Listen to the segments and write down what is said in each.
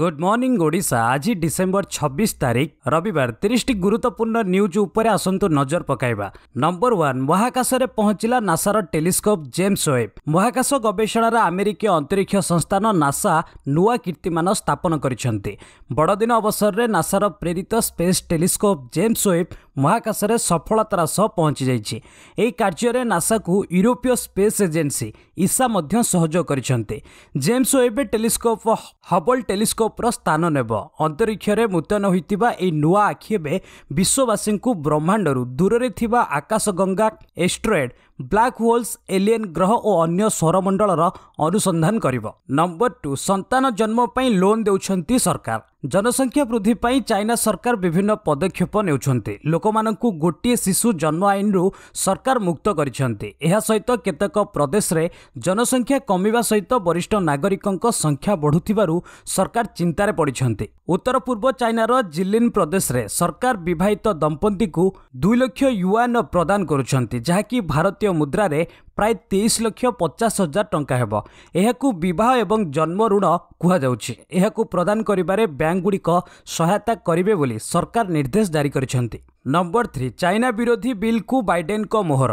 good morning Odisha ଆଜି December ଛବିଶ ତାରିଖ ରବିବାର ତିରିଶଟି ଗୁରୁତ୍ୱପୂର୍ଣ୍ଣ ନ୍ୟୁଜ୍ ଉପରେ ଆସନ୍ତୁ ନଜର ପକାଇବା ନମ୍ବର ୱାନ୍ ମହାକାଶରେ ପହଞ୍ଚିଲା ନାସାର ଟେଲିସ୍କୋପ୍ ଜେମ୍ସ ୱେବ୍ ମହାକାଶ ଗବେଷଣାର ଆମେରିକୀୟ ଅନ୍ତରୀକ୍ଷ ସଂସ୍ଥାନ ନାସା ନୂଆ କୀର୍ତ୍ତିମାନ ସ୍ଥାପନ କରିଛନ୍ତି ବଡ଼ଦିନ ଅବସରରେ ନାସାର ପ୍ରେରିତ ସ୍ପେସ୍ ଟେଲିସ୍କୋପ୍ ଜେମ୍ସ ୱେବ୍ ମହାକାଶରେ ସଫଳତାର ସହ ପହଞ୍ଚି ଯାଇଛି ଏହି କାର୍ଯ୍ୟରେ ନାସାକୁ ୟୁରୋପୀୟ ସ୍ପେସ୍ ଏଜେନ୍ସି ଇସା ମଧ୍ୟ ସହଯୋଗ କରିଛନ୍ତି James Webb telescope Hubble telescope ଟେଲିସ୍କୋପ୍ର ସ୍ଥାନ ନେବ ଅନ୍ତରିକ୍ଷରେ ମୁତୟନ ହୋଇଥିବା ଏହି ନୂଆ ଆଖି ଏବେ ବିଶ୍ୱବାସୀଙ୍କୁ ବ୍ରହ୍ମାଣ୍ଡରୁ ଦୂରରେ ଥିବା ଆକାଶଗଙ୍ଗା ଏଷ୍ଟ୍ରଏଡ଼୍ ବ୍ଲାକ୍ ହୋଲ୍ସ ଏଲିଏନ୍ ଗ୍ରହ ଓ ଅନ୍ୟ ସୌରମଣ୍ଡଳର ଅନୁସନ୍ଧାନ କରିବ ନମ୍ବର ଟୁ ସନ୍ତାନ ଜନ୍ମ ପାଇଁ ଲୋନ୍ ଦେଉଛନ୍ତି ସରକାର ଜନସଂଖ୍ୟା ବୃଦ୍ଧି ପାଇଁ ଚାଇନା ସରକାର ବିଭିନ୍ନ ପଦକ୍ଷେପ ନେଉଛନ୍ତି ଲୋକମାନଙ୍କୁ ଗୋଟିଏ ଶିଶୁ ଜନ୍ମ ଆଇନରୁ ସରକାର ମୁକ୍ତ କରିଛନ୍ତି ଏହା ସହିତ କେତେକ ପ୍ରଦେଶରେ ଜନସଂଖ୍ୟା କମିବା ସହିତ ବରିଷ୍ଠ ନାଗରିକଙ୍କ ସଂଖ୍ୟା ବଢ଼ୁଥିବାରୁ ସରକାର ଚିନ୍ତାରେ ପଡ଼ିଛନ୍ତି ଉତ୍ତର ପୂର୍ବ ଚାଇନାର ଜିଲିନ୍ ପ୍ରଦେଶରେ ସରକାର ବିବାହିତ ଦମ୍ପତିକୁ ଦୁଇ ଲକ୍ଷ ୟୁଆନ୍ ପ୍ରଦାନ କରୁଛନ୍ତି ଯାହାକି ଭାରତ ଭାରତୀୟ ମୁଦ୍ରାରେ ପ୍ରାୟ ତେଇଶ ଲକ୍ଷ ପଚାଶ ହଜାର ଟଙ୍କା ହେବ ଏହାକୁ ବିବାହ ଏବଂ ଜନ୍ମ ଋଣ କୁହାଯାଉଛି ଏହାକୁ ପ୍ରଦାନ କରିବାରେ ବ୍ୟାଙ୍କଗୁଡ଼ିକ ସହାୟତା କରିବେ ବୋଲି ସରକାର ନିର୍ଦ୍ଦେଶ ଜାରି କରିଛନ୍ତି ନମ୍ବର ଥ୍ରୀ ଚାଇନା ବିରୋଧୀ ବିଲ୍କୁ ବାଇଡେନ୍ଙ୍କ ମୋହର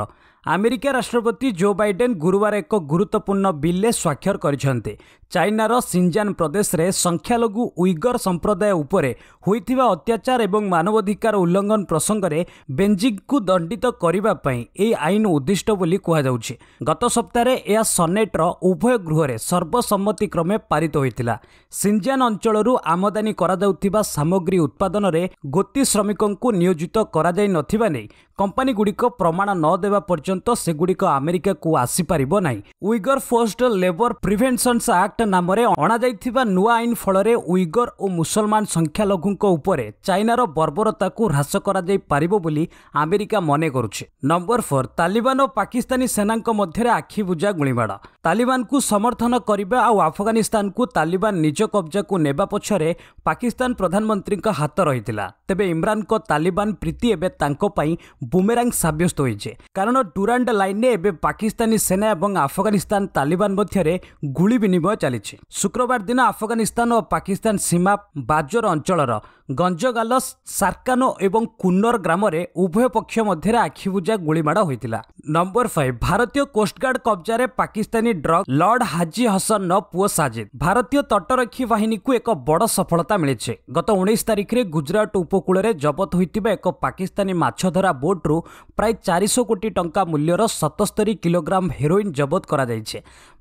ଆମେରିକା ରାଷ୍ଟ୍ରପତି ଜୋ ବାଇଡେନ୍ ଗୁରୁବାର ଏକ ଗୁରୁତ୍ୱପୂର୍ଣ୍ଣ ବିଲ୍ରେ ସ୍ୱାକ୍ଷର କରିଛନ୍ତି ଚାଇନାର ସିଞ୍ଜାନ୍ ପ୍ରଦେଶରେ ସଂଖ୍ୟାଲଘୁ ଉଇଗର ସମ୍ପ୍ରଦାୟ ଉପରେ ହୋଇଥିବା ଅତ୍ୟାଚାର ଏବଂ ମାନବାଧିକାର ଉଲ୍ଲଙ୍ଘନ ପ୍ରସଙ୍ଗରେ ବେଞ୍ଜିଙ୍ଗ୍କୁ ଦଣ୍ଡିତ କରିବା ପାଇଁ ଏହି ଆଇନ ଉଦ୍ଦିଷ୍ଟ ବୋଲି କୁହାଯାଉଛି ଗତ ସପ୍ତାହରେ ଏହା ସନେଟ୍ର ଉଭୟ ଗୃହରେ ସର୍ବସମ୍ମତିକ୍ରମେ ପାରିତ ହୋଇଥିଲା ସିଞ୍ଜାନ୍ ଅଞ୍ଚଳରୁ ଆମଦାନୀ କରାଯାଉଥିବା ସାମଗ୍ରୀ ଉତ୍ପାଦନରେ ଗୋତି ଶ୍ରମିକଙ୍କୁ ନିୟୋଜିତ କରାଯାଇ ନଥିବା ନେଇ କମ୍ପାନୀଗୁଡ଼ିକ ପ୍ରମାଣ ନ ଦେବା ପର୍ଯ୍ୟନ୍ତ ସେଗୁଡ଼ିକ ଆମେରିକାକୁ ଆସିପାରିବ ନାହିଁ Uyghur forced labour preventions act act ନାମରେ ଅଣାଯାଇଥିବା ନୂଆ ଆଇନ ଫଳରେ ଉଇଗର ଓ ମୁସଲମାନ ସଂଖ୍ୟାଲଘୁଙ୍କ ଉପରେ ଚାଇନାର ବର୍ବରତାକୁ ହ୍ରାସ କରାଯାଇ ପାରିବ ବୋଲି ଆମେରିକା ମନେ କରୁଛି ନମ୍ବର ଫୋର୍ ତାଲିବାନ ଓ ପାକିସ୍ତାନୀ ସେନାଙ୍କ ମଧ୍ୟରେ ଆଖିବୁଜା ଗୁଳିମାଡ଼ ତାଲିବାନକୁ ସମର୍ଥନ କରିବା ଆଉ ଆଫଗାନିସ୍ତାନକୁ ତାଲିବାନ ନିଜ କବ୍ଜାକୁ ନେବା ପଛରେ ପାକିସ୍ତାନ ପ୍ରଧାନମନ୍ତ୍ରୀଙ୍କ ହାତ ରହିଥିଲା ତେବେ ଇମ୍ରାନଙ୍କ ତାଲିବାନ ପ୍ରୀତି ଏବେ ତାଙ୍କ ପାଇଁ ବୁମେରାଙ୍ଗ ସାବ୍ୟସ୍ତ ହୋଇଛି କାରଣ ଟୁରାଣ୍ଡ ଲାଇନ୍ରେ ଏବେ ପାକିସ୍ତାନୀ ସେନା ଏବଂ ଆଫଗାନିସ୍ତାନ ତାଲିବାନ ମଧ୍ୟରେ ଗୁଳି ବିନିମୟ ଚାଲିଛି ଶୁକ୍ରବାର ଦିନ ଆଫଗାନିସ୍ତାନ ଓ ପାକିସ୍ତାନ ସୀମା ବାଜର ଅଞ୍ଚଳର ଗଞ୍ଜଗାଲ ସାର୍କାନୋ ଏବଂ କୁନର ଗ୍ରାମରେ ଉଭୟ ପକ୍ଷ ମଧ୍ୟରେ ଆଖିବୁଜା ଗୁଳିମାଡ଼ ହୋଇଥିଲା ନମ୍ବର ଫାଇଭ୍ ଭାରତୀୟ କୋଷ୍ଟଗାର୍ଡ କବ୍ଜାରେ ପାକିସ୍ତାନୀ ଡ୍ରଗ୍ ଲର୍ଡ ହାଜି ହସନର ପୁଅ ସାଜିଦ୍ ଭାରତୀୟ ତଟରକ୍ଷୀ ବାହିନୀକୁ ଏକ ବଡ଼ ସଫଳତା ମିଳିଛି ଗତ ଉଣେଇଶ ତାରିଖରେ ଗୁଜରାଟ ଉପକୂଳରେ ଜବତ ହୋଇଥିବା ଏକ ପାକିସ୍ତାନୀ ମାଛଧରା ବୋଟ୍ରୁ ପ୍ରାୟ ଚାରିଶହ କୋଟି ଟଙ୍କା ମୂଲ୍ୟର ସତସ୍ତରୀ କିଲୋଗ୍ରାମ ହେରୋଇନ୍ ଜବତ କରାଯାଇଛି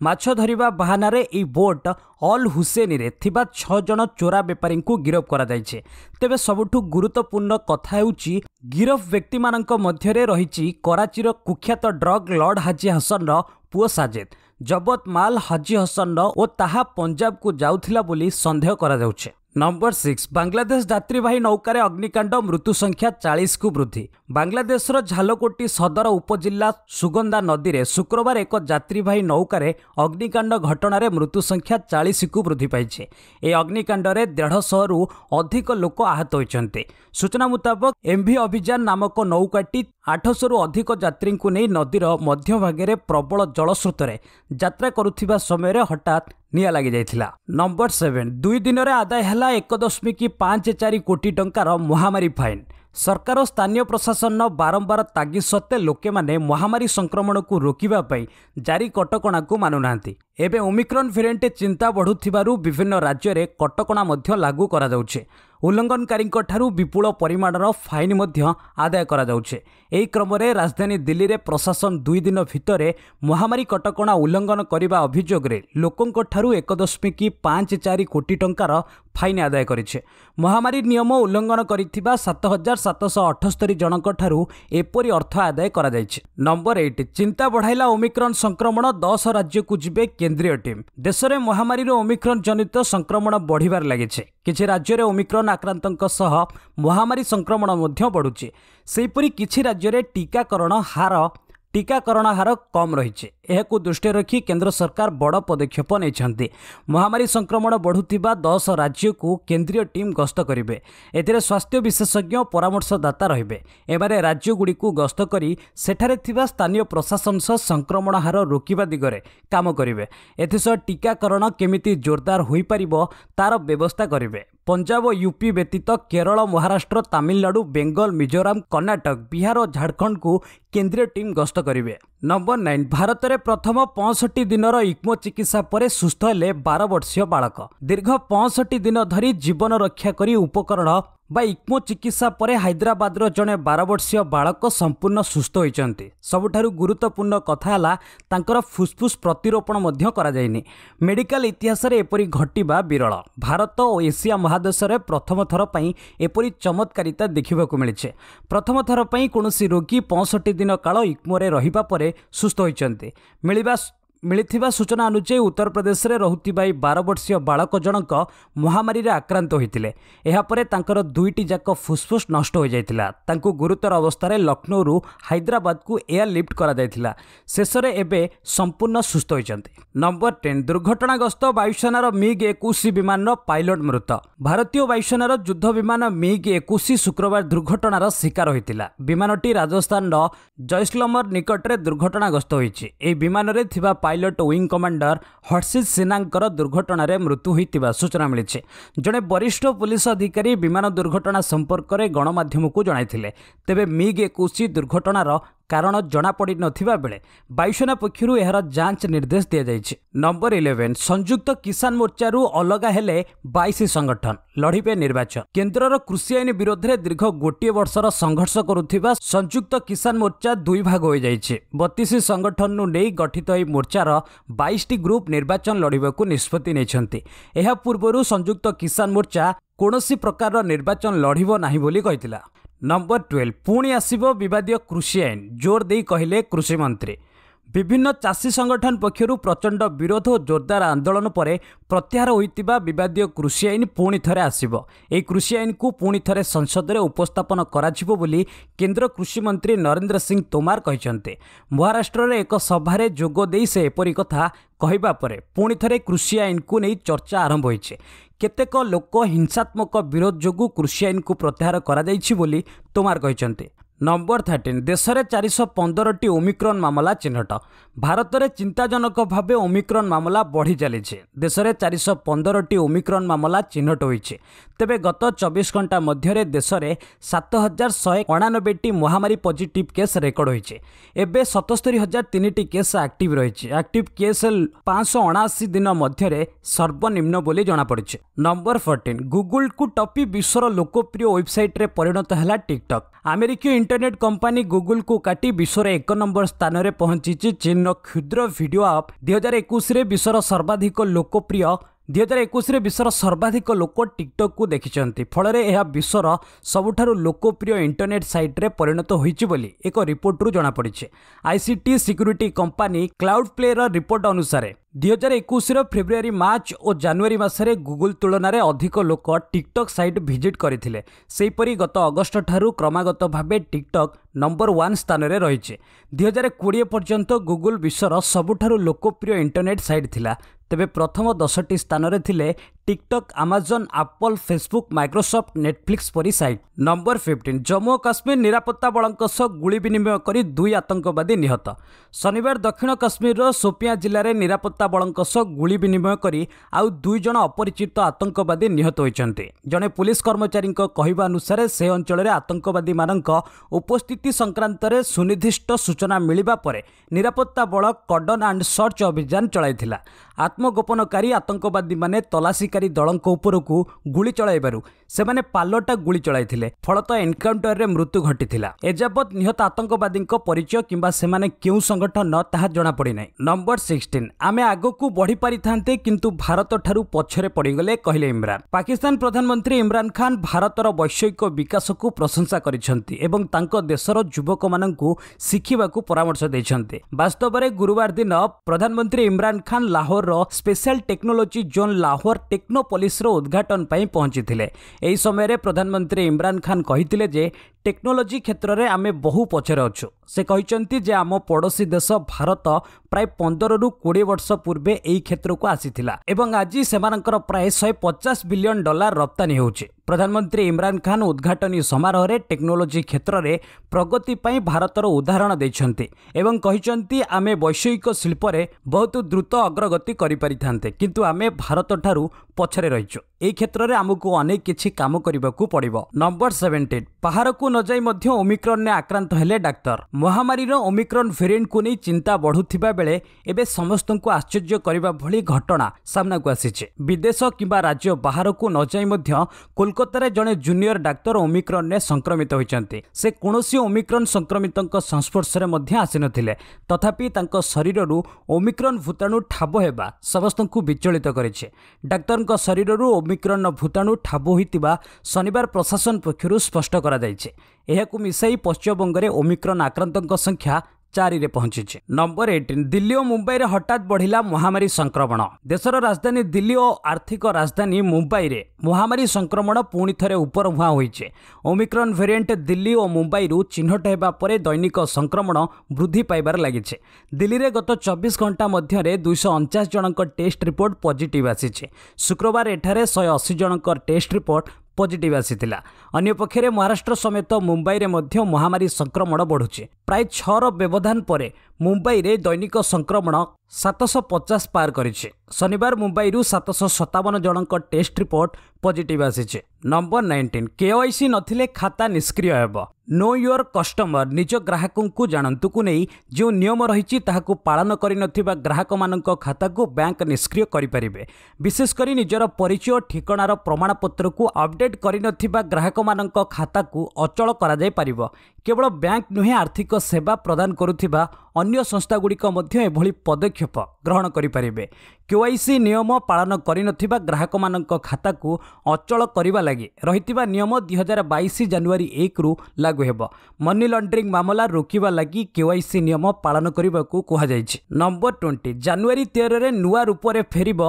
ମାଛ ଧରିବା ବାହାନାରେ ଏହି ବୋଟ୍ ଅଲ୍ ହୁସେନିରେ ଥିବା ଛଅ ଜଣ ଚୋରା ବେପାରୀଙ୍କୁ ଗିରଫ କରାଯାଇଛି ତେବେ ସବୁଠୁ ଗୁରୁତ୍ୱପୂର୍ଣ୍ଣ କଥା ହେଉଛି ଗିରଫ ବ୍ୟକ୍ତିମାନଙ୍କ ମଧ୍ୟରେ ରହିଛି କରାଚିର କୁଖ୍ୟାତ ଡ୍ରଗ୍ ଲର୍ଡ ହାଜି ହସନର ପୁଅ ସାଜେଦ ଜବତ ମାଲ ହାଜି ହସନର ଓ ତାହା ପଞ୍ଜାବକୁ ଯାଉଥିଲା ବୋଲି ସନ୍ଦେହ କରାଯାଉଛି ନମ୍ବର ସିକ୍ସ ବାଂଲାଦେଶ ଯାତ୍ରୀବାହୀ ନୌକାରେ ଅଗ୍ନିକାଣ୍ଡ ମୃତ୍ୟୁ ସଂଖ୍ୟା ଚାଳିଶକୁ ବୃଦ୍ଧି ବାଂଲାଦେଶର ଝାଲକୋଟି ସଦର ଉପଜିଲ୍ଲା ସୁଗନ୍ଧା ନଦୀରେ ଶୁକ୍ରବାର ଏକ ଯାତ୍ରୀବାହୀ ନୌକାରେ ଅଗ୍ନିକାଣ୍ଡ ଘଟଣାରେ ମୃତ୍ୟୁ ସଂଖ୍ୟା ଚାଳିଶକୁ ବୃଦ୍ଧି ପାଇଛି ଏହି ଅଗ୍ନିକାଣ୍ଡରେ ଦେଢ଼ଶହରୁ ଅଧିକ ଲୋକ ଆହତ ହୋଇଛନ୍ତି ସୂଚନା ମୁତାବକ ଏମ୍ଭି ଅଭିଯାନ ନାମକ ନୌକାଟି ଆଠଶହରୁ ଅଧିକ ଯାତ୍ରୀଙ୍କୁ ନେଇ ନଦୀର ମଧ୍ୟଭାଗରେ ପ୍ରବଳ ଜଳସ୍ରୋତରେ ଯାତ୍ରା କରୁଥିବା ସମୟରେ ହଠାତ୍ ନିଆଁ ଲାଗିଯାଇଥିଲା ନମ୍ବର ସେଭେନ୍ ଦୁଇ ଦିନରେ ଆଦାୟ ହେଲା ଏକ ଦଶମିକ ପାଞ୍ଚ ଚାରି କୋଟି ଟଙ୍କାର ମହାମାରୀ ଫାଇନ୍ ସରକାର ସ୍ଥାନୀୟ ପ୍ରଶାସନର ବାରମ୍ବାର ତାଗି ସତ୍ତ୍ୱେ ଲୋକେମାନେ ମହାମାରୀ ସଂକ୍ରମଣକୁ ରୋକିବା ପାଇଁ ଜାରି କଟକଣାକୁ ମାନୁନାହାନ୍ତି ଏବେ ଓମିକ୍ରନ୍ ଭେରିଏଣ୍ଟ ଚିନ୍ତା ବଢ଼ୁଥିବାରୁ ବିଭିନ୍ନ ରାଜ୍ୟରେ କଟକଣା ମଧ୍ୟ ଲାଗୁ କରାଯାଉଛି ଉଲ୍ଲଙ୍ଘନକାରୀଙ୍କଠାରୁ ବିପୁଳ ପରିମାଣର ଫାଇନ୍ ମଧ୍ୟ ଆଦାୟ କରାଯାଉଛି ଏହି କ୍ରମରେ ରାଜଧାନୀ ଦିଲ୍ଲୀରେ ପ୍ରଶାସନ ଦୁଇ ଦିନ ଭିତରେ ମହାମାରୀ କଟକଣା ଉଲ୍ଲଙ୍ଘନ କରିବା ଅଭିଯୋଗରେ ଲୋକଙ୍କଠାରୁ ଏକ ଦଶମିକ ପାଞ୍ଚ ଚାରି କୋଟି ଟଙ୍କାର ଫାଇନ୍ ଆଦାୟ କରିଛି ମହାମାରୀ ନିୟମ ଉଲ୍ଲଙ୍ଘନ କରିଥିବା ସାତ ହଜାର ସାତଶହ ଅଠସ୍ତରି ଜଣଙ୍କଠାରୁ ଏପରି ଅର୍ଥ ଆଦାୟ କରାଯାଇଛି ନମ୍ବର ଏଇଟ୍ ଚିନ୍ତା ବଢ଼ାଇଲା ଓମିକ୍ରନ୍ ସଂକ୍ରମଣ ଦଶ ରାଜ୍ୟକୁ ଯିବେ କେନ୍ଦ୍ରୀୟ ଟିମ୍ ଦେଶରେ ମହାମାରୀରୁ ଓମିକ୍ରନ୍ ଜନିତ ସଂକ୍ରମଣ ବଢ଼ିବାରେ ଲାଗିଛି କିଛି ରାଜ୍ୟରେ ଓମିକ୍ରନ୍ କରୋନା ଆକ୍ରାନ୍ତଙ୍କ ସହ ମହାମାରୀ ସଂକ୍ରମଣ ମଧ୍ୟ ବଢ଼ୁଛି ସେହିପରି କିଛି ରାଜ୍ୟରେ ଟିକାକରଣ ହାର ଟିକାକରଣ ହାର କମ୍ ରହିଛି ଏହାକୁ ଦୃଷ୍ଟିରେ ରଖି କେନ୍ଦ୍ର ସରକାର ବଡ଼ ପଦକ୍ଷେପ ନେଇଛନ୍ତି ମହାମାରୀ ସଂକ୍ରମଣ ବଢ଼ୁଥିବା ଦଶ ରାଜ୍ୟକୁ କେନ୍ଦ୍ରୀୟ ଟିମ୍ ଗସ୍ତ କରିବେ ଏଥିରେ ସ୍ୱାସ୍ଥ୍ୟ ବିଶେଷଜ୍ଞ ପରାମର୍ଶଦାତା ରହିବେ ଏମାନେ ରାଜ୍ୟଗୁଡ଼ିକୁ ଗସ୍ତ କରି ସେଠାରେ ଥିବା ସ୍ଥାନୀୟ ପ୍ରଶାସନ ସହ ସଂକ୍ରମଣ ହାର ରୋକିବା ଦିଗରେ କାମ କରିବେ ଏଥିସହ ଟିକାକରଣ କେମିତି ଜୋରଦାର ହୋଇପାରିବ ତା'ର ବ୍ୟବସ୍ଥା କରିବେ ପଞ୍ଜାବ ୟୁପି ବ୍ୟତୀତ କେରଳ ମହାରାଷ୍ଟ୍ର ତାମିଲନାଡ଼ୁ ବେଙ୍ଗଲ ମିଜୋରାମ କର୍ଣ୍ଣାଟକ ବିହାର ଓ ଝାଡ଼ଖଣ୍ଡକୁ କେନ୍ଦ୍ରୀୟ ଟିମ୍ ଗସ୍ତ କରିବେ ନମ୍ବର ନାଇନ୍ ଭାରତରେ ପ୍ରଥମ ପଞ୍ଚଷଠି ଦିନର ଇକ୍ମୋ ଚିକିତ୍ସା ପରେ ସୁସ୍ଥ ହେଲେ ବାର ବର୍ଷୀୟ ବାଳକ ଦୀର୍ଘ ପଞ୍ଚଷଠି ଦିନ ଧରି ଜୀବନ ରକ୍ଷା କରି ଉପକରଣ ବା ଇକ୍ମୋ ଚିକିତ୍ସା ପରେ ହାଇଦ୍ରାବାଦର ଜଣେ ବାରବର୍ଷୀୟ ବାଳକ ସମ୍ପୂର୍ଣ୍ଣ ସୁସ୍ଥ ହୋଇଛନ୍ତି ସବୁଠାରୁ ଗୁରୁତ୍ୱପୂର୍ଣ୍ଣ କଥା ହେଲା ତାଙ୍କର ଫୁସ୍ଫୁସ୍ ପ୍ରତିରୋପଣ ମଧ୍ୟ କରାଯାଇନି ମେଡିକାଲ ଇତିହାସରେ ଏପରି ଘଟିବା ବିରଳ ଭାରତ ଓ ଏସିଆ ମହାଦେଶରେ ପ୍ରଥମ ଥର ପାଇଁ ଏପରି ଚମତ୍କାରିତା ଦେଖିବାକୁ ମିଳିଛି ପ୍ରଥମ ଥର ପାଇଁ କୌଣସି ରୋଗୀ ପଞ୍ଚଷଠି ଦିନ କାଳ ଇକ୍ମୋରେ ରହିବା ପରେ ସୁସ୍ଥ ହୋଇଛନ୍ତି ମିଳିବା ମିଳିଥିବା ସୂଚନା ଅନୁଯାୟୀ ଉତ୍ତରପ୍ରଦେଶରେ ରହୁଥିବା ଏହି ବାରବର୍ଷୀୟ ବାଳକ ଜଣଙ୍କ ମହାମାରୀରେ ଆକ୍ରାନ୍ତ ହୋଇଥିଲେ ଏହାପରେ ତାଙ୍କର ଦୁଇଟି ଯାକ ଫୁସ୍ଫୁସ୍ ନଷ୍ଟ ହୋଇଯାଇଥିଲା ତାଙ୍କୁ ଗୁରୁତର ଅବସ୍ଥାରେ ଲକ୍ଷ୍ନୌରୁ ହାଇଦ୍ରାବାଦକୁ ଏୟାର ଲିଫ୍ଟ କରାଯାଇଥିଲା ଶେଷରେ ଏବେ ସମ୍ପୂର୍ଣ୍ଣ ସୁସ୍ଥ ହୋଇଛନ୍ତି ନମ୍ବର ଟେନ୍ ଦୁର୍ଘଟଣାଗ୍ରସ୍ତ ବାୟୁସେନାର ମିଗ୍ ଏକୋଇଶ ବିମାନର ପାଇଲଟ୍ ମୃତ ଭାରତୀୟ ବାୟୁସେନାର ଯୁଦ୍ଧ ବିମାନ ମିଗ୍ ଏକୋଇଶ ଶୁକ୍ରବାର ଦୁର୍ଘଟଣାର ଶିକାର ହୋଇଥିଲା ବିମାନଟି ରାଜସ୍ଥାନର ଜୈସଲମର ନିକଟରେ ଦୁର୍ଘଟଣାଗ୍ରସ୍ତ ହୋଇଛି ଏହି ବିମାନରେ ଥିବା ପାଇଲଟ ୱିଙ୍ଗ କମାଣ୍ଡର ହର୍ଷିତ ସିହ୍ନାଙ୍କର ଦୁର୍ଘଟଣାରେ ମୃତ୍ୟୁ ହୋଇଥିବା ସୂଚନା ମିଳିଛି ଜଣେ ବରିଷ୍ଠ ପୁଲିସ ଅଧିକାରୀ ବିମାନ ଦୁର୍ଘଟଣା ସମ୍ପର୍କରେ ଗଣମାଧ୍ୟମକୁ ଜଣାଇଥିଲେ ତେବେ ମିଗ୍ ଏକୋଇଶ ଦୁର୍ଘଟଣାର କାରଣ ଜଣାପଡ଼ିନଥିବା ବେଳେ ବାୟୁସେନା ପକ୍ଷରୁ ଏହାର ଯାଞ୍ଚ ନିର୍ଦ୍ଦେଶ ଦିଆଯାଇଛି ନମ୍ବର ଇଲେଭେନ୍ ସଂଯୁକ୍ତ କିଷାନ ମୋର୍ଚ୍ଚାରୁ ଅଲଗା ହେଲେ ବାଇଶ ସଂଗଠନ ଲଢ଼ିବେ ନିର୍ବାଚନ କେନ୍ଦ୍ରର କୃଷି ଆଇନ ବିରୋଧରେ ଦୀର୍ଘ ଗୋଟିଏ ବର୍ଷର ସଂଘର୍ଷ କରୁଥିବା ସଂଯୁକ୍ତ କିଷାନ ମୋର୍ଚ୍ଚା ଦୁଇ ଭାଗ ହୋଇଯାଇଛି ବତିଶ ସଂଗଠନରୁ ନେଇ ଗଠିତ ଏହି ମୋର୍ଚ୍ଚାର ବାଇଶଟି ଗ୍ରୁପ୍ ନିର୍ବାଚନ ଲଢ଼ିବାକୁ ନିଷ୍ପତ୍ତି ନେଇଛନ୍ତି ଏହା ପୂର୍ବରୁ ସଂଯୁକ୍ତ କିଷାନ ମୋର୍ଚ୍ଚା କୌଣସି ପ୍ରକାରର ନିର୍ବାଚନ ଲଢ଼ିବ ନାହିଁ ବୋଲି କହିଥିଲା ନମ୍ବର ଟୁଏଲ୍ଭ ପୁଣି ଆସିବ ବିବାଦୀୟ କୃଷି ଆଇନ ଜୋର ଦେଇ କହିଲେ କୃଷିମନ୍ତ୍ରୀ ବିଭିନ୍ନ ଚାଷୀ ସଂଗଠନ ପକ୍ଷରୁ ପ୍ରଚଣ୍ଡ ବିରୋଧ ଓ ଜୋରଦାର ଆନ୍ଦୋଳନ ପରେ ପ୍ରତ୍ୟାହାର ହୋଇଥିବା ବିବାଦୀୟ କୃଷି ଆଇନ ପୁଣି ଥରେ ଆସିବ ଏହି କୃଷି ଆଇନକୁ ପୁଣି ଥରେ ସଂସଦରେ ଉପସ୍ଥାପନ କରାଯିବ ବୋଲି କେନ୍ଦ୍ର କୃଷିମନ୍ତ୍ରୀ ନରେନ୍ଦ୍ର ସିଂ ତୋମାର କହିଛନ୍ତି ମହାରାଷ୍ଟ୍ରରେ ଏକ ସଭାରେ ଯୋଗ ଦେଇ ସେ ଏପରି କଥା କହିବା ପରେ ପୁଣି ଥରେ କୃଷି ଆଇନକୁ ନେଇ ଚର୍ଚ୍ଚା ଆରମ୍ଭ ହୋଇଛି କେତେକ ଲୋକ ହିଂସାତ୍ମକ ବିରୋଧ ଯୋଗୁଁ କୃଷି ଆଇନକୁ ପ୍ରତ୍ୟାହାର କରାଯାଇଛି ବୋଲି ତୋମାର କହିଛନ୍ତି ନମ୍ବର ଥାର୍ଟିନ୍ ଦେଶରେ ଚାରିଶହ ପନ୍ଦରଟି ଓମିକ୍ରନ୍ ମାମଲା ଚିହ୍ନଟ ଭାରତରେ ଚିନ୍ତାଜନକ ଭାବେ ଓମିକ୍ରନ୍ ମାମଲା ବଢ଼ି ଚାଲିଛି ଦେଶରେ ଚାରିଶହ ପନ୍ଦରଟି ଓମିକ୍ରନ୍ ମାମଲା ଚିହ୍ନଟ ହୋଇଛି ତେବେ ଗତ ଚବିଶ ଘଣ୍ଟା ମଧ୍ୟରେ ଦେଶରେ ସାତ ହଜାର ଶହେ ଅଣାନବେଟି ମହାମାରୀ ପଜିଟିଭ୍ କେସ୍ ରେକର୍ଡ଼ ହୋଇଛି ଏବେ ସତସ୍ତରି ହଜାର ତିନିଟି କେସ୍ ଆକ୍ଟିଭ୍ ରହିଛି ଆକ୍ଟିଭ୍ କେସ୍ ପାଞ୍ଚଶହ ଅଣାଅଶୀ ଦିନ ମଧ୍ୟରେ ସର୍ବନିମ୍ନ ବୋଲି ଜଣାପଡ଼ିଛି ନମ୍ବର ଫୋର୍ଟିନ୍ ଗୁଗୁଲ୍କୁ ଟପି ବିଶ୍ୱର ଲୋକପ୍ରିୟ ୱେବ୍ସାଇଟ୍ରେ ପରିଣତ ହେଲା ଟିକ୍ଟକ୍ ଆମେରିକୀୟ ଇଣ୍ଟରନେଟ୍ କମ୍ପାନୀ ଗୁଗୁଲ୍କୁ କାଟି ବିଶ୍ୱର ଏକ ନମ୍ବର ସ୍ଥାନରେ ପହଞ୍ଚିଛି ଚୀନ୍ର କ୍ଷୁଦ୍ର ଭିଡ଼ିଓ ଆପ୍ ଦୁଇ ହଜାର ଏକୋଇଶରେ ବିଶ୍ୱର ସର୍ବାଧିକ ଲୋକପ୍ରିୟ ଦୁଇ ହଜାର ଏକୋଇଶରେ ବିଶ୍ୱର ସର୍ବାଧିକ ଲୋକ ଟିକ୍ଟକ୍କୁ ଦେଖିଛନ୍ତି ଫଳରେ ଏହା ବିଶ୍ୱର ସବୁଠାରୁ ଲୋକପ୍ରିୟ ଇଣ୍ଟରନେଟ୍ ସାଇଟ୍ରେ ପରିଣତ ହୋଇଛି ବୋଲି ଏକ ରିପୋର୍ଟରୁ ଜଣାପଡ଼ିଛି ଆଇସିଟି ସିକ୍ୟୁରିଟି କମ୍ପାନୀ କ୍ଲାଉଡ୍ ପ୍ଲେର ରିପୋର୍ଟ ଅନୁସାରେ ଦୁଇ ହଜାର ଏକୋଇଶର ଫେବୃଆରୀ ମାର୍ଚ୍ଚ ଓ ଜାନୁଆରୀ ମାସରେ ଗୁଗୁଲ୍ ତୁଳନାରେ ଅଧିକ ଲୋକ ଟିକ୍ଟକ୍ ସାଇଟ୍ ଭିଜିଟ୍ କରିଥିଲେ ସେହିପରି ଗତ ଅଗଷ୍ଟଠାରୁ କ୍ରମାଗତ ଭାବେ ଟିକ୍ଟକ୍ ନମ୍ବର ୱାନ୍ ସ୍ଥାନରେ ରହିଛି ଦୁଇ ହଜାର କୋଡ଼ିଏ ପର୍ଯ୍ୟନ୍ତ ଗୁଗୁଲ୍ ବିଶ୍ୱର ସବୁଠାରୁ ଲୋକପ୍ରିୟ ଇଣ୍ଟରନେଟ୍ ସାଇଟ୍ ଥିଲା ତେବେ ପ୍ରଥମ ଦଶଟି ସ୍ଥାନରେ ଥିଲେ TikTok Amazon Apple Facebook Microsoft Netflix ପରି ସାଇଟ୍ ନମ୍ବର ଫିଫ୍ଟିନ୍ ଜମ୍ମୁ ଓ କାଶ୍ମୀର ନିରାପତ୍ତା ବଳଙ୍କ ସହ ଗୁଳି ବିନିମୟ କରି ଦୁଇ ଆତଙ୍କବାଦୀ ନିହତ ଶନିବାର ଦକ୍ଷିଣ କାଶ୍ମୀରର ସୋପିଆଁ ଜିଲ୍ଲାରେ ନିରାପତ୍ତା ବଳଙ୍କ ସହ ଗୁଳି ବିନିମୟ କରି ଆଉ ଦୁଇ ଜଣ ଅପରିଚିତ ଆତଙ୍କବାଦୀ ନିହତ ହୋଇଛନ୍ତି ଜଣେ ପୁଲିସ୍ କର୍ମଚାରୀଙ୍କ କହିବା ଅନୁସାରେ ସେ ଅଞ୍ଚଳରେ ଆତଙ୍କବାଦୀମାନଙ୍କ ଉପସ୍ଥିତି ହକି ସଂକ୍ରାନ୍ତରେ ସୁନିର୍ଦ୍ଦିଷ୍ଟ ସୂଚନା ମିଳିବା ପରେ ନିରାପତ୍ତା ବଳ କର୍ଡନ୍ ଆଣ୍ଡ ସର୍ଚ୍ଚ ଅଭିଯାନ ଚଳାଇଥିଲା ଆତ୍ମଗୋପନକାରୀ ଆତଙ୍କବାଦୀମାନେ ତଲାସିକାରୀ ଦଳଙ୍କ ଉପରକୁ ଗୁଳି ଚଳାଇବାରୁ ସେମାନେ ପାଲଟା ଗୁଳି ଚଳାଇଥିଲେ ଫଳତଃ ଏନ୍କାଉଣ୍ଟରରେ ମୃତ୍ୟୁ ଘଟିଥିଲା ଏଯାବତ୍ ନିହତ ଆତଙ୍କବାଦୀଙ୍କ ପରିଚୟ କିମ୍ବା ସେମାନେ କେଉଁ ସଂଗଠନ ତାହା ଜଣାପଡ଼ିନାହିଁ ନମ୍ବର ସିକ୍ସଟିନ୍ ଆମେ ଆଗକୁ ବଢ଼ିପାରିଥାନ୍ତେ କିନ୍ତୁ ଭାରତଠାରୁ ପଛରେ ପଡ଼ିଗଲେ କହିଲେ ଇମ୍ରାନ୍ ପାକିସ୍ତାନ ପ୍ରଧାନମନ୍ତ୍ରୀ ଇମ୍ରାନ୍ ଖାନ୍ ଭାରତର ବୈଷୟିକ ବିକାଶକୁ ପ୍ରଶଂସା କରିଛନ୍ତି ଏବଂ ତାଙ୍କ ଦେଶର ଦେଶର ଯୁବକମାନଙ୍କୁ ଶିଖିବାକୁ ପରାମର୍ଶ ଦେଇଛନ୍ତି ବାସ୍ତବରେ ଗୁରୁବାର ଦିନ ପ୍ରଧାନମନ୍ତ୍ରୀ ଇମ୍ରାନ୍ ଖାନ୍ ଲାହୋରର ସ୍ପେଶାଲ୍ ଟେକ୍ନୋଲୋଜି ଜୋନ୍ ଲାହୋର ଟେକ୍ନୋପଲିସ୍ର ଉଦ୍ଘାଟନ ପାଇଁ ପହଞ୍ଚିଥିଲେ ଏହି ସମୟରେ ପ୍ରଧାନମନ୍ତ୍ରୀ ଇମ୍ରାନ୍ ଖାନ୍ କହିଥିଲେ ଯେ ଟେକ୍ନୋଲୋଜି କ୍ଷେତ୍ରରେ ଆମେ ବହୁ ପଛରେ ଅଛୁ ସେ କହିଛନ୍ତି ଯେ ଆମ ପଡ଼ୋଶୀ ଦେଶ ଭାରତ ପ୍ରାୟ ପନ୍ଦରରୁ କୋଡ଼ିଏ ବର୍ଷ ପୂର୍ବେ ଏହି କ୍ଷେତ୍ରକୁ ଆସିଥିଲା ଏବଂ ଆଜି ସେମାନଙ୍କର ପ୍ରାୟ ଶହେ ପଚାଶ ବିଲିୟନ୍ ଡଲାର ରପ୍ତାନୀ ହେଉଛି ପ୍ରଧାନମନ୍ତ୍ରୀ ଇମ୍ରାନ୍ ଖାନ୍ ଉଦ୍ଘାଟନୀ ସମାରୋହରେ ଟେକ୍ନୋଲୋଜି କ୍ଷେତ୍ରରେ ପ୍ରଗତି ପାଇଁ ଭାରତର ଉଦାହରଣ ଦେଇଛନ୍ତି ଏବଂ କହିଛନ୍ତି ଆମେ ବୈଷୟିକ ଶିଳ୍ପରେ ବହୁତ ଦ୍ରୁତ ଅଗ୍ରଗତି କରିପାରିଥାନ୍ତେ କିନ୍ତୁ ଆମେ ଭାରତଠାରୁ ପଛରେ ରହିଛୁ ଏହି କ୍ଷେତ୍ରରେ ଆମକୁ ଅନେକ କିଛି କାମ କରିବାକୁ ପଡ଼ିବ ନମ୍ବର ସେଭେଣ୍ଟିନ୍ ବାହାରକୁ ନଯାଇ ମଧ୍ୟ ଓମିକ୍ରନରେ ଆକ୍ରାନ୍ତ ହେଲେ ଡାକ୍ତର ମହାମାରୀର ଓମିକ୍ରନ୍ ଭେରିଏଣ୍ଟକୁ ନେଇ ଚିନ୍ତା ବଢ଼ୁଥିବା ବେଳେ ଏବେ ସମସ୍ତଙ୍କୁ ଆଶ୍ଚର୍ଯ୍ୟ କରିବା ଭଳି ଘଟଣା ସାମ୍ନାକୁ ଆସିଛି ବିଦେଶ କିମ୍ବା ରାଜ୍ୟ ବାହାରକୁ ନ ଯାଇ ମଧ୍ୟ କୋଲକାତାରେ ଜଣେ ଜୁନିୟର ଡାକ୍ତର ଓମିକ୍ରନ୍ରେ ସଂକ୍ରମିତ ହୋଇଛନ୍ତି ସେ କୌଣସି ଓମିକ୍ରନ୍ ସଂକ୍ରମିତଙ୍କ ସଂସ୍ପର୍ଶରେ ମଧ୍ୟ ଆସିନଥିଲେ ତଥାପି ତାଙ୍କ ଶରୀରରୁ ଓମିକ୍ରନ୍ ଭୂତାଣୁ ଠାବ ହେବା ସମସ୍ତଙ୍କୁ ବିଚଳିତ କରିଛି ଡାକ୍ତରଙ୍କ ଶରୀରରୁ ଓମିକ୍ରନ୍ର ଭୂତାଣୁ ଠାବ ହୋଇଥିବା ଶନିବାର ପ୍ରଶାସନ ପକ୍ଷରୁ ସ୍ପଷ୍ଟ କରାଯାଇଛି ଏହାକୁ ମିଶାଇ ପଶ୍ଚିମବଙ୍ଗରେ ଓମିକ୍ରନ୍ ଆକ୍ରାନ୍ତଙ୍କ ସଂଖ୍ୟା ଚାରିରେ ପହଞ୍ଚିଛି ନମ୍ବର ଏଇଟିନ୍ ଦିଲ୍ଲୀ ଓ ମୁମ୍ବାଇରେ ହଠାତ୍ ବଢ଼ିଲା ମହାମାରୀ ସଂକ୍ରମଣ ଦେଶର ରାଜଧାନୀ ଦିଲ୍ଲୀ ଓ ଆର୍ଥିକ ରାଜଧାନୀ ମୁମ୍ବାଇରେ ମହାମାରୀ ସଂକ୍ରମଣ ପୁଣି ଥରେ ଉପର ଉପରମୁହାଁ ହୋଇଛି ଓମିକ୍ରନ୍ ଭେରିଏଣ୍ଟ ଦିଲ୍ଲୀ ଓ ମୁମ୍ବାଇରୁ ଚିହ୍ନଟ ହେବା ପରେ ଦୈନିକ ସଂକ୍ରମଣ ବୃଦ୍ଧି ପାଇବାରେ ଲାଗିଛି ଦିଲ୍ଲୀରେ ଗତ ଚବିଶ ଘଣ୍ଟା ମଧ୍ୟରେ ଦୁଇଶହ ଅଣଚାଶ ଜଣଙ୍କ ଟେଷ୍ଟ ରିପୋର୍ଟ ପଜିଟିଭ୍ ଆସିଛି ଶୁକ୍ରବାର ଏଠାରେ ଶହେ ଅଶୀ ଜଣଙ୍କ ଟେଷ୍ଟ ରିପୋର୍ଟ ପଜିଟିଭ୍ ଆସିଥିଲା ଅନ୍ୟପକ୍ଷରେ ମହାରାଷ୍ଟ୍ର ସମେତ ମୁମ୍ବାଇରେ ମଧ୍ୟ ମହାମାରୀ ସଂକ୍ରମଣ ବଢ଼ୁଛି ପ୍ରାୟ ଛଅର ବ୍ୟବଧାନ ପରେ ମୁମ୍ବାଇରେ ଦୈନିକ ସଂକ୍ରମଣ ସାତଶହ ପଚାଶ ପାର କରିଛି ଶନିବାର ମୁମ୍ବାଇରୁ ସାତଶହ ସତାବନ ଜଣଙ୍କ ଟେଷ୍ଟ ରିପୋର୍ଟ ପଜିଟିଭ୍ ଆସିଛି ନମ୍ବର ନାଇଣ୍ଟିନ୍ କେ କେୱାଇସି ନଥିଲେ ଖାତା ନିଷ୍କ୍ରିୟ ହେବ ନୋ ୟୋର୍ କଷ୍ଟମର୍ ନିଜ ଗ୍ରାହକଙ୍କୁ ଜାଣନ୍ତୁକୁ ନେଇ ଯେଉଁ ନିୟମ ରହିଛି ତାହାକୁ ପାଳନ କରିନଥିବା ଗ୍ରାହକମାନଙ୍କ ଖାତାକୁ ବ୍ୟାଙ୍କ ନିଷ୍କ୍ରିୟ କରିପାରିବେ ବିଶେଷ କରି ନିଜର ପରିଚୟ ଠିକଣାର ପ୍ରମାଣପତ୍ରକୁ ଅପଡେଟ୍ କରିନଥିବା ଗ୍ରାହକମାନଙ୍କ ଖାତାକୁ ଅଚଳ କରାଯାଇପାରିବ କେବଳ ବ୍ୟାଙ୍କ ନୁହେଁ ଆର୍ଥିକ ସେବା ପ୍ରଦାନ କରୁଥିବା ଅନ୍ୟ ସଂସ୍ଥାଗୁଡ଼ିକ ମଧ୍ୟ ଏଭଳି ପଦକ୍ଷେପ ପଦକ୍ଷେପ ଗ୍ରହଣ କରିପାରିବେ କ୍ୟୁଆଇସି ନିୟମ ପାଳନ କରିନଥିବା ଗ୍ରାହକମାନଙ୍କ ଖାତାକୁ ଅଚଳ କରିବା ଲାଗି ରହିଥିବା ନିୟମ ଦୁଇ ହଜାର ବାଇଶ ଜାନୁଆରୀ ଏକରୁ ଲାଗୁ ହେବ ମନି ଲଣ୍ଡ୍ରିଂ ମାମଲା ରୋକିବା ଲାଗି କ୍ୟୁଆଇସି ନିୟମ ପାଳନ କରିବାକୁ କୁହାଯାଇଛି ନମ୍ବର ଟ୍ୱେଣ୍ଟି ଜାନୁଆରୀ ତେରରେ ନୂଆ ରୂପରେ ଫେରିବ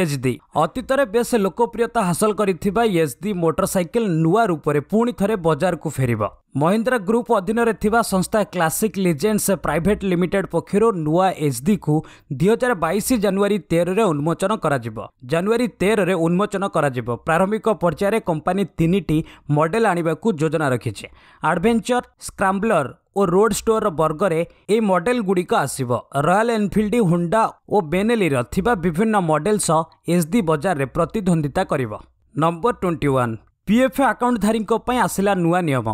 ଏଚ୍ଡି e ଅତୀତରେ ବେଶ ଲୋକପ୍ରିୟତା ହାସଲ କରିଥିବା ଏଚ୍ଡି e ମୋଟରସାଇକେଲ ନୂଆ ରୂପରେ ପୁଣି ଥରେ ବଜାରକୁ ଫେରିବ ମହିନ୍ଦ୍ରା ଗ୍ରୁପ୍ ଅଧୀନରେ ଥିବା ସଂସ୍ଥା କ୍ଲାସିକ୍ ଲିଜେଣ୍ଡସ୍ ପ୍ରାଇଭେଟ୍ ଲିମିଟେଡ୍ ପକ୍ଷରୁ ନୂଆ ଏଚ୍ଡିକୁ e ଦୁଇ ହଜାର ବାଇଶ ଜାନୁଆରୀ ତେରରେ ଉନ୍ମୋଚନ କରାଯିବ ଜାନୁଆରୀ ତେରରେ ଉନ୍ମୋଚନ କରାଯିବ ପ୍ରାରମ୍ଭିକ ପର୍ଯ୍ୟାୟରେ କମ୍ପାନୀ ତିନିଟି ମଡେଲ ଆଣିବାକୁ ଯୋଜନା ରଖିଛି ଆଡ଼ଭେଞ୍ଚର ସ୍କ୍ରାମ୍ବଲର ଓ ରୋଡ଼୍ ଷ୍ଟୋର୍ର ବର୍ଗରେ ଏହି ମଡେଲ୍ଗୁଡ଼ିକ ଆସିବ ରୟାଲ୍ ଏନ୍ଫିଲ୍ଡ ହୁଣ୍ଡା ଓ ବେନେଲିର ଥିବା ବିଭିନ୍ନ ମଡେଲ୍ ସହ ଏସ୍ ଡି ବଜାରରେ ପ୍ରତିଦ୍ୱନ୍ଦ୍ୱିତା କରିବ number twenty one P F ଆକାଉଣ୍ଟଧାରୀଙ୍କ ପାଇଁ ଆସିଲା ନୂଆ ନିୟମ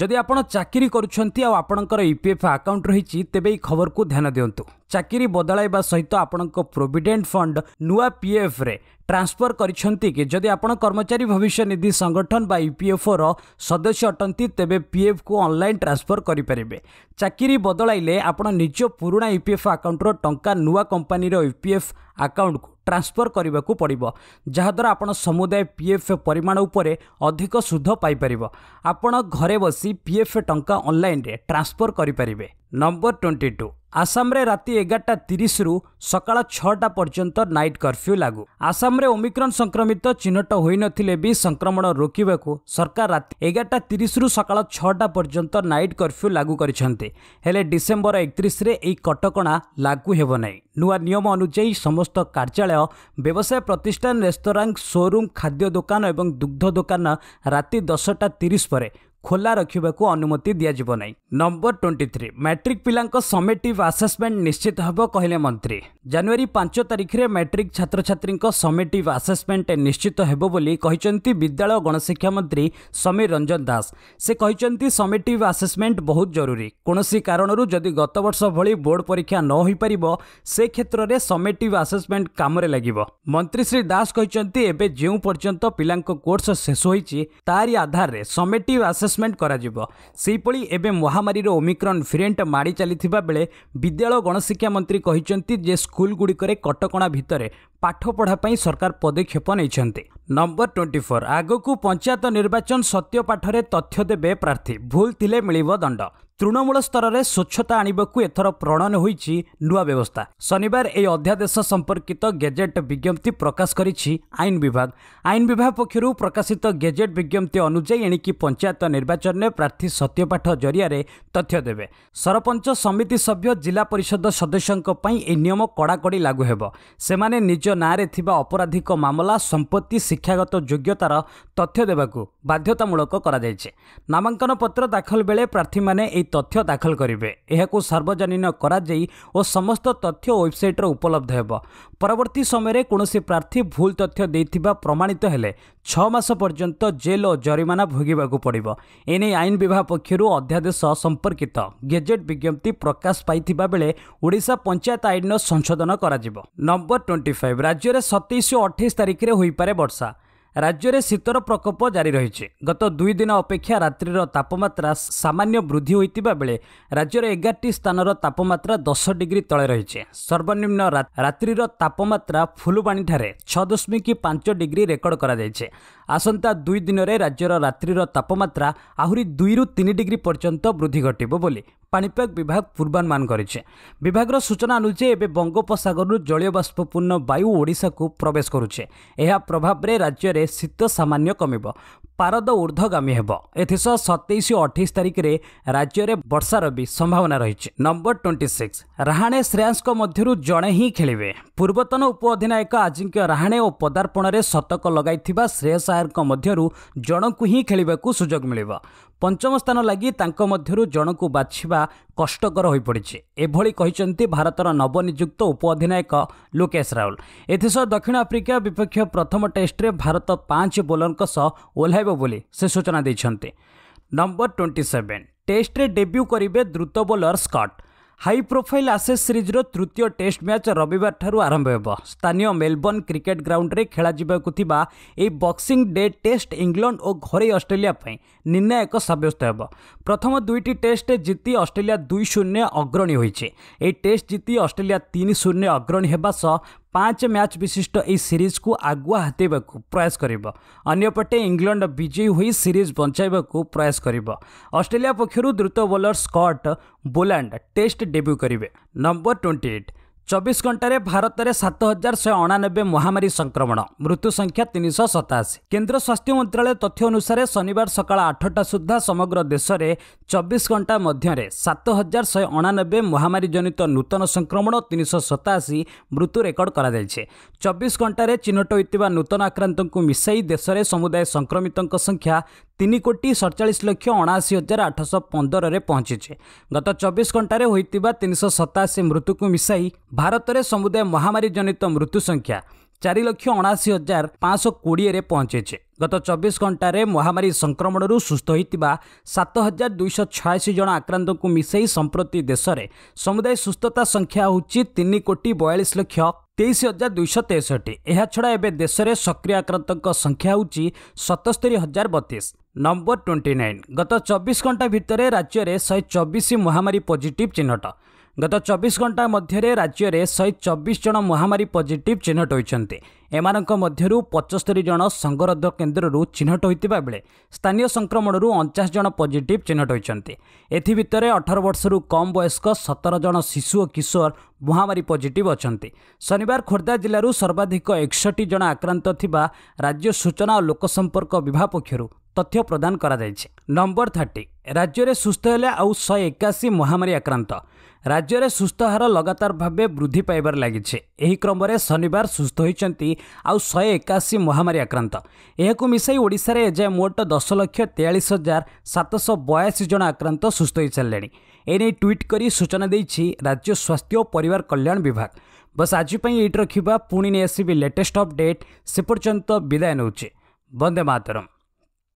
ଯଦି ଆପଣ ଚାକିରି କରୁଛନ୍ତି ଆଉ ଆପଣଙ୍କର ଇ ପି ଏଫ୍ ଆକାଉଣ୍ଟ ରହିଛି ତେବେ ଏହି ଖବରକୁ ଧ୍ୟାନ ଦିଅନ୍ତୁ ଚାକିରି ବଦଳାଇବା ସହିତ ଆପଣଙ୍କ ପ୍ରୋଭିଡେଣ୍ଟ ଫଣ୍ଡ ନୂଆ ପିଏଫ୍ରେ ଟ୍ରାନ୍ସଫର କରିଛନ୍ତି କି ଯଦି ଆପଣ କର୍ମଚାରୀ ଭବିଷ୍ୟ ନିଧି ସଂଗଠନ ବା ଇପିଏଫ୍ଓର e ସଦସ୍ୟ ଅଟନ୍ତି ତେବେ ପିଏଫ୍କୁ ଅନ୍ଲାଇନ୍ ଟ୍ରାନ୍ସଫର କରିପାରିବେ ଚାକିରି ବଦଳାଇଲେ ଆପଣ ନିଜ ପୁରୁଣା ଇପିଏଫ୍ e ଆକାଉଣ୍ଟର ଟଙ୍କା ନୂଆ କମ୍ପାନୀର ଇପିଏଫ୍ ଆକାଉଣ୍ଟକୁ ଟ୍ରାନ୍ସଫର କରିବାକୁ ପଡ଼ିବ ଯାହାଦ୍ୱାରା ଆପଣ ସମୁଦାୟ ପିଏଫ୍ ପରିମାଣ ଉପରେ ଅଧିକ ସୁଧ ପାଇପାରିବ ଆପଣ ଘରେ ବସି ପିଏଫ୍ ଟଙ୍କା ଅନ୍ଲାଇନ୍ରେ ଟ୍ରାନ୍ସଫର କରିପାରିବେ ନମ୍ବର ଟ୍ୱେଣ୍ଟି ଟୁ ଆସାମରେ ରାତି ଏଗାରଟା ତିରିଶରୁ ସକାଳ ଛଅଟା ପର୍ଯ୍ୟନ୍ତ ନାଇଟ୍ କର୍ଫ୍ୟୁ ଲାଗୁ ଆସାମରେ ଓମିକ୍ରନ୍ ସଂକ୍ରମିତ ଚିହ୍ନଟ ହୋଇନଥିଲେ ବି ସଂକ୍ରମଣ ରୋକିବାକୁ ସରକାର ରାତି ଏଗାରଟା ତିରିଶରୁ ସକାଳ ଛଅଟା ପର୍ଯ୍ୟନ୍ତ ନାଇଟ୍ କର୍ଫ୍ୟୁ ଲାଗୁ କରିଛନ୍ତି ହେଲେ ଡିସେମ୍ବର ଏକତିରିଶରେ ଏହି କଟକଣା ଲାଗୁ ହେବ ନାହିଁ ନୂଆ ନିୟମ ଅନୁଯାୟୀ ସମସ୍ତ କାର୍ଯ୍ୟାଳୟ ବ୍ୟବସାୟ ପ୍ରତିଷ୍ଠାନ ରେସ୍ତୋରାଁ ସୋରୁମ୍ ଖାଦ୍ୟ ଦୋକାନ ଏବଂ ଦୁଗ୍ଧ ଦୋକାନ ରାତି ଦଶଟା ତିରିଶ ପରେ खोला रखा अनुमति दिजा ना नंबर ट्वेंटी थ्री मैट्रिक पिला समेटिव आसेसमेंट निश्चित हम कहले मंत्री जानुरी पांच तारीख में मैट्रिक छात्र छात्री समेटिव आसेसमेंट निश्चित होद्यालय गणशिक्षा मंत्री समीर रंजन दास से कहते समेटिव आसेसमेंट बहुत जरूरी कौन सी कारण गत वर्ष भोर्ड परीक्षा न हो पार से क्षेत्र में समेटिव आसेसमेंट कम लगे मंत्री श्री दास कहते जो पर्यटन पिला कोर्स शेष होधार समेटिव आसेस ଆନାଉନ୍ସମେଣ୍ଟ କରାଯିବ ସେହିପରି ଏବେ ମହାମାରୀର ଓମିକ୍ରନ୍ ଭେରିଏଣ୍ଟ ମାଡ଼ି ଚାଲିଥିବା ବେଳେ ବିଦ୍ୟାଳୟ ଗଣଶିକ୍ଷା ମନ୍ତ୍ରୀ କହିଛନ୍ତି ଯେ ସ୍କୁଲଗୁଡ଼ିକରେ କଟକଣା ଭିତରେ ପାଠପଢ଼ା ପାଇଁ ସରକାର ପଦକ୍ଷେପ ନେଇଛନ୍ତି ନମ୍ବର ଟ୍ୱେଣ୍ଟି ଫୋର୍ ଆଗକୁ ପଞ୍ଚାୟତ ନିର୍ବାଚନ ସତ୍ୟପାଠରେ ତଥ୍ୟ ଦେବେ ପ୍ରାର୍ଥୀ ଭୁଲ ଥିଲେ ମିଳିବ ଦଣ୍ଡ তৃণমূল স্তরের স্বচ্ছতা আনবাক এথর প্রণয়ন হয়েছে নূয় ব্যবস্থা শনিবার এই অধ্যাদেশ সম্পর্কিত গেজেট বিজ্ঞপ্তি প্রকাশ করেছে আইন বিভাগ আইন বিভাগ পক্ষ প্রকাশিত গেজেট বিজ্ঞপ্তি অনুযায়ী এণিকি পঞ্চায়েত নির্বাচনে প্রার্থী সত্যপাঠ জরিয়ারে তথ্য দেবে সরপঞ্চ সমিতি সভ্য জেলা পরিষদ সদস্য এই নিয়ম কড়াকড়ি লাগু হব সে নিজ ନିଜ অপরাধিক মামলা সম্পত্তি শিক্ষাগত যোগ্যতার তথ্য দেওয়া বাধ্যতামূলক করা ବାଧ୍ୟତାମୂଳକ କରାଯାଇଛି ନାମାଙ୍କନ ପତ୍ର ଦାଖଲ ବେଳେ ପ୍ରାର୍ଥୀମାନେ ତଥ୍ୟ ଦାଖଲ କରିବେ ଏହାକୁ ସାର୍ବଜନୀନ କରାଯାଇ ଓ ସମସ୍ତ ତଥ୍ୟ ୱେବ୍ସାଇଟ୍ରେ ଉପଲବ୍ଧ ହେବ ପରବର୍ତ୍ତୀ ସମୟରେ କୌଣସି ପ୍ରାର୍ଥୀ ଭୁଲ ତଥ୍ୟ ଦେଇଥିବା ପ୍ରମାଣିତ ହେଲେ ଛଅ ମାସ ପର୍ଯ୍ୟନ୍ତ ଜେଲ୍ ଓ ଜରିମାନା ଭୋଗିବାକୁ ପଡ଼ିବ ଏନେଇ ଆଇନ ବିଭାଗ ପକ୍ଷରୁ ଅଧ୍ୟାଦେଶ ସମ୍ପର୍କିତ ଗେଜେଟ୍ ବିଜ୍ଞପ୍ତି ପ୍ରକାଶ ପାଇଥିବା ବେଳେ ଓଡ଼ିଶା ପଞ୍ଚାୟତ ଆଇନର ସଂଶୋଧନ କରାଯିବ ନମ୍ବର ଟ୍ୱେଣ୍ଟି ଫାଇଭ୍ ରାଜ୍ୟରେ ସତେଇଶ ଓ ଅଠେଇଶ ତାରିଖରେ ହୋଇପାରେ ବର୍ଷା ରାଜ୍ୟରେ ଶୀତର ପ୍ରକୋପ ଜାରି ରହିଛି ଗତ ଦୁଇ ଦିନ ଅପେକ୍ଷା ରାତ୍ରିର ତାପମାତ୍ରା ସାମାନ୍ୟ ବୃଦ୍ଧି ହୋଇଥିବା ବେଳେ ରାଜ୍ୟର ଏଗାରଟି ସ୍ଥାନର ତାପମାତ୍ରା ଦଶ ଡିଗ୍ରୀ ତଳେ ରହିଛି ସର୍ବନିମ୍ନ ରାତ୍ରିର ତାପମାତ୍ରା ଫୁଲବାଣୀଠାରେ ଛଅ ଦଶମିକ ପାଞ୍ଚ ଡିଗ୍ରୀ ରେକର୍ଡ କରାଯାଇଛି ଆସନ୍ତା ଦୁଇ ଦିନରେ ରାଜ୍ୟର ରାତ୍ରିର ତାପମାତ୍ରା ଆହୁରି ଦୁଇରୁ ତିନି ଡିଗ୍ରୀ ପର୍ଯ୍ୟନ୍ତ ବୃଦ୍ଧି ଘଟିବ ବୋଲି ପାଣିପାଗ ବିଭାଗ ପୂର୍ବାନୁମାନ କରିଛି ବିଭାଗର ସୂଚନା ଅନୁଯାୟୀ ଏବେ ବଙ୍ଗୋପସାଗରରୁ ଜଳୀୟବାଷ୍ପପୂର୍ଣ୍ଣ ବାୟୁ ଓଡ଼ିଶାକୁ ପ୍ରବେଶ କରୁଛି ଏହା ପ୍ରଭାବରେ ରାଜ୍ୟରେ ଶୀତ ସାମାନ୍ୟ କମିବ ପାରଦ ଊର୍ଦ୍ଧ୍ୱଗାମୀ ହେବ ଏଥିସହ ସତେଇଶ ଅଠେଇଶ ତାରିଖରେ ରାଜ୍ୟରେ ବର୍ଷାର ବି ସମ୍ଭାବନା ରହିଛି ନମ୍ବର ଟ୍ୱେଣ୍ଟି ସିକ୍ସ ରାହାଣେ ଶ୍ରେୟାସଙ୍କ ମଧ୍ୟରୁ ଜଣେ ହିଁ ଖେଳିବେ ପୂର୍ବତନ ଉପ ଅଧିନାୟକ ଆଜିଙ୍କ ରାହାଣେ ଓ ପଦାର୍ପଣରେ ଶତକ ଲଗାଇଥିବା ଶ୍ରେୟସ ଅମ୍ପାୟାରଙ୍କ ମଧ୍ୟରୁ ଜଣଙ୍କୁ ହିଁ ଖେଳିବାକୁ ସୁଯୋଗ ମିଳିବ ପଞ୍ଚମ ସ୍ଥାନ ଲାଗି ତାଙ୍କ ମଧ୍ୟରୁ ଜଣଙ୍କୁ ବାଛିବା କଷ୍ଟକର ହୋଇପଡ଼ିଛି ଏଭଳି କହିଛନ୍ତି ଭାରତର ନବନିଯୁକ୍ତ ଉପ ଅଧିନାୟକ ଲୋକେଶ ରାହୁଲ ଏଥିସହ ଦକ୍ଷିଣ ଆଫ୍ରିକା ବିପକ୍ଷ ପ୍ରଥମ ଟେଷ୍ଟରେ ଭାରତ ପାଞ୍ଚ ବୋଲରଙ୍କ ସହ ଓହ୍ଲାଇବ ବୋଲି ସେ ସୂଚନା ଦେଇଛନ୍ତି ନମ୍ବର ଟ୍ୱେଣ୍ଟି ସେଭେନ୍ ଟେଷ୍ଟରେ ଡେବ୍ୟୁ କରିବେ ଦ୍ରୁତ bowler Scott high profile Ashes ସିରିଜ୍ର ତୃତୀୟ ଟେଷ୍ଟ ମ୍ୟାଚ୍ ରବିବାରଠାରୁ ଆରମ୍ଭ ହେବ ସ୍ଥାନୀୟ ମେଲବର୍ଣ୍ଣ କ୍ରିକେଟ୍ ଗ୍ରାଉଣ୍ଡରେ ଖେଳାଯିବାକୁ ଥିବା ଏହି ବକ୍ସିଂ ଡେ ଟେଷ୍ଟ ଇଂଲଣ୍ଡ ଓ ଘରୋଇ ଅଷ୍ଟ୍ରେଲିଆ ପାଇଁ ନିର୍ଣ୍ଣାୟକ ସାବ୍ୟସ୍ତ ହେବ ପ୍ରଥମ ଦୁଇଟି ଟେଷ୍ଟ ଜିତି ଅଷ୍ଟ୍ରେଲିଆ ଦୁଇ ଶୂନ୍ୟ ଅଗ୍ରଣୀ ହୋଇଛି ଏହି ଟେଷ୍ଟ ଜିତି ଅଷ୍ଟ୍ରେଲିଆ ତିନି ଶୂନ୍ୟ ଅଗ୍ରଣୀ ହେବା ସହ पाँच म्याच विशिष्ट सीरीज को आगुवा हातै प्रयास गर अन्यपटे इङ्लड विजयी हु सिरिज को प्रयास गर अस्ट्रेलिया पक्ष द्रुत bowler Scott Boland test debut number twenty eight ଚବିଶ ଘଣ୍ଟାରେ ଭାରତରେ ସାତ ହଜାର ଶହେ ଅଣାନବେ ମହାମାରୀ ସଂକ୍ରମଣ ମୃତ୍ୟୁ ସଂଖ୍ୟା ତିନିଶହ ସତାଅଶୀ କେନ୍ଦ୍ର ସ୍ୱାସ୍ଥ୍ୟ ମନ୍ତ୍ରାଳୟ ତଥ୍ୟ ଅନୁସାରେ ଶନିବାର ସକାଳ ଆଠଟା ସୁଦ୍ଧା ସମଗ୍ର ଦେଶରେ ଚବିଶ ଘଣ୍ଟା ମଧ୍ୟରେ ସାତ ହଜାର ଶହେ ଅଣାନବେ ମହାମାରୀ ଜନିତ ନୂତନ ସଂକ୍ରମଣ ତିନିଶହ ସତାଅଶୀ ମୃତ୍ୟୁ ରେକର୍ଡ କରାଯାଇଛି ଚବିଶ ଘଣ୍ଟାରେ ଚିହ୍ନଟ ହୋଇଥିବା ନୂତନ ଆକ୍ରାନ୍ତଙ୍କୁ ମିଶାଇ ଦେଶରେ ସମୁଦାୟ ସଂକ୍ରମିତଙ୍କ ସଂଖ୍ୟା ତିନି କୋଟି ସଡ଼ଚାଳିଶ ଲକ୍ଷ ଅଣାଅଶୀ ହଜାର ଆଠଶହ ପନ୍ଦରରେ ପହଞ୍ଚିଛି ଗତ ଚବିଶ ଘଣ୍ଟାରେ ହୋଇଥିବା ତିନିଶହ ସତାଅଶୀ ମୃତ୍ୟୁକୁ ମିଶାଇ ଭାରତରେ ସମୁଦାୟ ମହାମାରୀ ଜନିତ ମୃତ୍ୟୁ ସଂଖ୍ୟା ଚାରି ଲକ୍ଷ ଅଣାଅଶୀ ହଜାର ପାଞ୍ଚଶହ କୋଡ଼ିଏରେ ପହଞ୍ଚିଛି ଗତ ଚବିଶ ଘଣ୍ଟାରେ ମହାମାରୀ ସଂକ୍ରମଣରୁ ସୁସ୍ଥ ହୋଇଥିବା ସାତ ହଜାର ଦୁଇଶହ ଛୟାଅଶୀ ଜଣ ଆକ୍ରାନ୍ତଙ୍କୁ ମିଶାଇ ସମ୍ପ୍ରତି ଦେଶରେ ସମୁଦାୟ ସୁସ୍ଥତା ସଂଖ୍ୟା ହେଉଛି ତିନି କୋଟି ବୟାଳିଶ ଲକ୍ଷ ତେଇଶ ହଜାର ଦୁଇଶହ ତେଷଠି ଏହାଛଡ଼ା ଏବେ ଦେଶରେ ସକ୍ରିୟ ଆକ୍ରାନ୍ତଙ୍କ ସଂଖ୍ୟା ହେଉଛି ସତସ୍ତରୀ ହଜାର ବତିଶ ନମ୍ବର ଟ୍ୱେଣ୍ଟି ନାଇନ୍ ଗତ ଚବିଶ ଘଣ୍ଟା ଭିତରେ ରାଜ୍ୟରେ ଶହେ ଚବିଶ ମହାମାରୀ ପଜିଟିଭ୍ ଚିହ୍ନଟ ଗତ ଚବିଶ ଘଣ୍ଟା ମଧ୍ୟରେ ରାଜ୍ୟରେ ଶହେ ଚବିଶ ଜଣ ମହାମାରୀ ପଜିଟିଭ୍ ଚିହ୍ନଟ ହୋଇଛନ୍ତି ଏମାନଙ୍କ ମଧ୍ୟରୁ ପଚସ୍ତରି ଜଣ ସଙ୍ଗରୋଧ କେନ୍ଦ୍ରରୁ ଚିହ୍ନଟ ହୋଇଥିବା ବେଳେ ସ୍ଥାନୀୟ ସଂକ୍ରମଣରୁ ଅଣଚାଶ ଜଣ ପଜିଟିଭ୍ ଚିହ୍ନଟ ହୋଇଛନ୍ତି ଏଥିଭିତରେ ଅଠର ବର୍ଷରୁ କମ୍ ବୟସ୍କ ସତର ଜଣ ଶିଶୁ ଓ କିଶୋର ମହାମାରୀ ପଜିଟିଭ୍ ଅଛନ୍ତି ଶନିବାର ଖୋର୍ଦ୍ଧା ଜିଲ୍ଲାରୁ ସର୍ବାଧିକ ଏକଷଠି ଜଣ ଆକ୍ରାନ୍ତ ଥିବା ରାଜ୍ୟ ସୂଚନା ଓ ଲୋକସମ୍ପର୍କ ବିଭାଗ ପକ୍ଷରୁ ତଥ୍ୟ ପ୍ରଦାନ କରାଯାଇଛି ନମ୍ବର ଥାର୍ଟି ରାଜ୍ୟରେ ସୁସ୍ଥ ହେଲେ ଆଉ ଶହେ ଏକାଅଶୀ ମହାମାରୀ ଆକ୍ରାନ୍ତ ରାଜ୍ୟରେ ସୁସ୍ଥ ହାର ଲଗାତାର ଭାବେ ବୃଦ୍ଧି ପାଇବାରେ ଲାଗିଛି ଏହି କ୍ରମରେ ଶନିବାର ସୁସ୍ଥ ହୋଇଛନ୍ତି ଆଉ ଶହେ ଏକାଅଶୀ ମହାମାରୀ ଆକ୍ରାନ୍ତ ଏହାକୁ ମିଶାଇ ଓଡ଼ିଶାରେ ଏଯାଏ ମୋଟ ଦଶ ଲକ୍ଷ ତେୟାଳିଶ ହଜାର ସାତଶହ ବୟାଅଶୀ ଜଣ ଆକ୍ରାନ୍ତ ସୁସ୍ଥ ହୋଇସାରିଲେଣି ଏନେଇ ଟ୍ୱିଟ୍ କରି ସୂଚନା ଦେଇଛି ରାଜ୍ୟ ସ୍ୱାସ୍ଥ୍ୟ ଓ ପରିବାର କଲ୍ୟାଣ ବିଭାଗ ବସ୍ ଆଜି ପାଇଁ ଏଇଟି ରଖିବା ପୁଣି ନେଇ ଆସିବି ଲେଟେଷ୍ଟ ଅପଡେଟ୍ ସେ ପର୍ଯ୍ୟନ୍ତ ବିଦାୟ ନେଉଛି ବନ୍ଦେ ମାତରମ୍